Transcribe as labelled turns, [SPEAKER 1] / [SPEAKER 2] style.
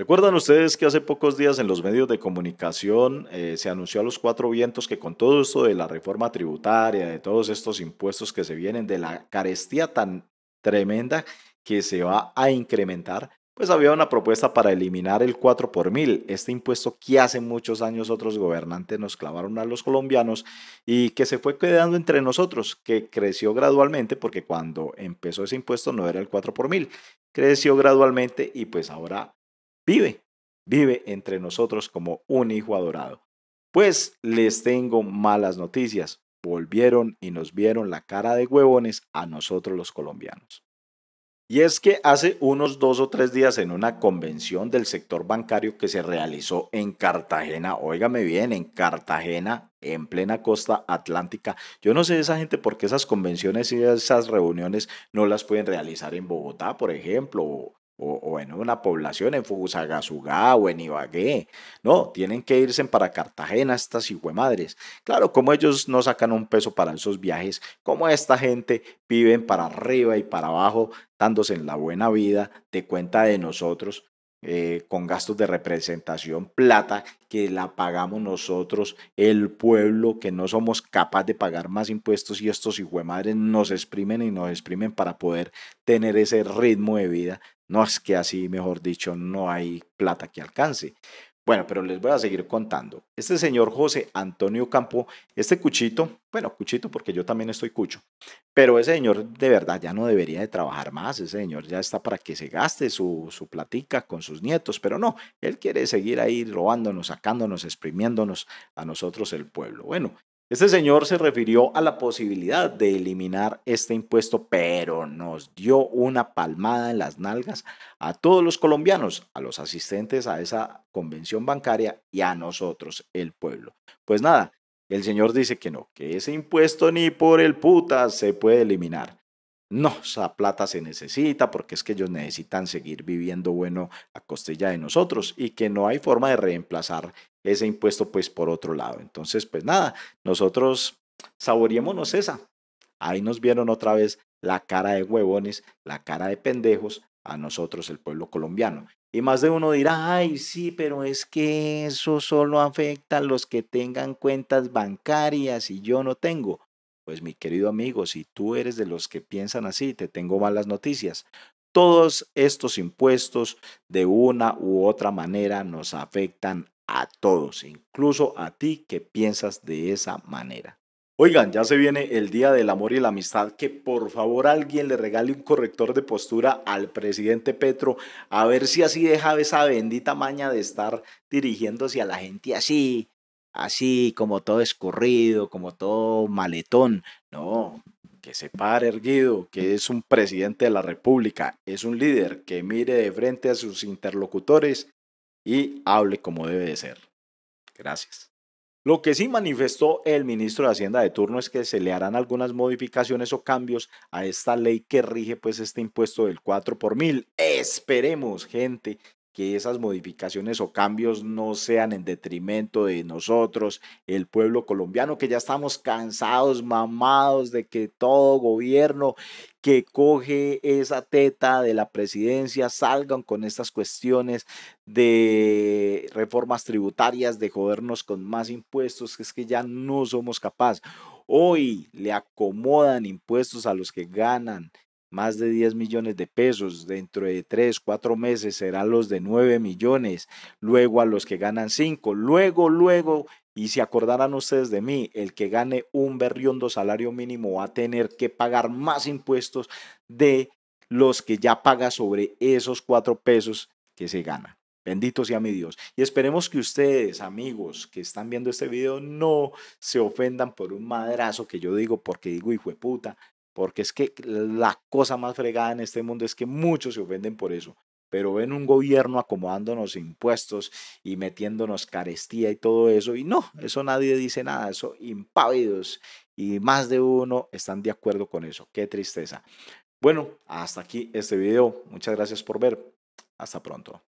[SPEAKER 1] Recuerdan ustedes que hace pocos días en los medios de comunicación eh, se anunció a los cuatro vientos que con todo esto de la reforma tributaria, de todos estos impuestos que se vienen, de la carestía tan tremenda que se va a incrementar, pues había una propuesta para eliminar el 4 por mil, este impuesto que hace muchos años otros gobernantes nos clavaron a los colombianos y que se fue quedando entre nosotros, que creció gradualmente porque cuando empezó ese impuesto no era el 4 por mil, creció gradualmente y pues ahora vive, vive entre nosotros como un hijo adorado. Pues les tengo malas noticias, volvieron y nos vieron la cara de huevones a nosotros los colombianos. Y es que hace unos dos o tres días en una convención del sector bancario que se realizó en Cartagena, óigame bien, en Cartagena, en plena costa atlántica, yo no sé esa gente por qué esas convenciones y esas reuniones no las pueden realizar en Bogotá, por ejemplo, o, o, en una población, en Fusagasugá o en Ibagué. No, tienen que irse para Cartagena estas madres Claro, como ellos no sacan un peso para esos viajes, como esta gente viven para arriba y para abajo, dándose en la buena vida, de cuenta de nosotros, eh, con gastos de representación, plata que la pagamos nosotros, el pueblo, que no somos capaces de pagar más impuestos y estos madres nos exprimen y nos exprimen para poder tener ese ritmo de vida. No es que así, mejor dicho, no hay plata que alcance. Bueno, pero les voy a seguir contando. Este señor José Antonio Campo, este cuchito, bueno, cuchito porque yo también estoy cucho, pero ese señor de verdad ya no debería de trabajar más, ese señor ya está para que se gaste su, su platica con sus nietos, pero no, él quiere seguir ahí robándonos, sacándonos, exprimiéndonos a nosotros el pueblo. Bueno, este señor se refirió a la posibilidad de eliminar este impuesto, pero nos dio una palmada en las nalgas a todos los colombianos, a los asistentes a esa convención bancaria y a nosotros, el pueblo. Pues nada, el señor dice que no, que ese impuesto ni por el puta se puede eliminar. No, esa plata se necesita porque es que ellos necesitan seguir viviendo bueno a costilla de nosotros y que no hay forma de reemplazar ese impuesto pues por otro lado. Entonces, pues nada, nosotros saboreémonos esa. Ahí nos vieron otra vez la cara de huevones, la cara de pendejos a nosotros, el pueblo colombiano. Y más de uno dirá, ay, sí, pero es que eso solo afecta a los que tengan cuentas bancarias y yo no tengo. Pues mi querido amigo, si tú eres de los que piensan así, te tengo malas noticias. Todos estos impuestos de una u otra manera nos afectan a todos, incluso a ti que piensas de esa manera. Oigan, ya se viene el Día del Amor y la Amistad, que por favor alguien le regale un corrector de postura al presidente Petro, a ver si así deja esa bendita maña de estar dirigiéndose a la gente así, así, como todo escurrido, como todo maletón. No, que se pare erguido, que es un presidente de la República, es un líder que mire de frente a sus interlocutores y hable como debe de ser. Gracias. Lo que sí manifestó el ministro de Hacienda de turno es que se le harán algunas modificaciones o cambios a esta ley que rige pues este impuesto del 4 por mil. Esperemos, gente, que esas modificaciones o cambios no sean en detrimento de nosotros, el pueblo colombiano, que ya estamos cansados, mamados de que todo gobierno que coge esa teta de la presidencia salgan con estas cuestiones de reformas tributarias, de jodernos con más impuestos, que es que ya no somos capaces. Hoy le acomodan impuestos a los que ganan más de 10 millones de pesos, dentro de 3, 4 meses serán los de 9 millones, luego a los que ganan 5, luego, luego, y si acordaran ustedes de mí, el que gane un berriondo salario mínimo va a tener que pagar más impuestos de los que ya paga sobre esos 4 pesos que se gana, Bendito sea mi Dios. Y esperemos que ustedes, amigos que están viendo este video, no se ofendan por un madrazo que yo digo porque digo hijo de puta, porque es que la cosa más fregada en este mundo es que muchos se ofenden por eso. Pero ven un gobierno acomodándonos impuestos y metiéndonos carestía y todo eso. Y no, eso nadie dice nada, eso impávidos. Y más de uno están de acuerdo con eso. Qué tristeza. Bueno, hasta aquí este video. Muchas gracias por ver. Hasta pronto.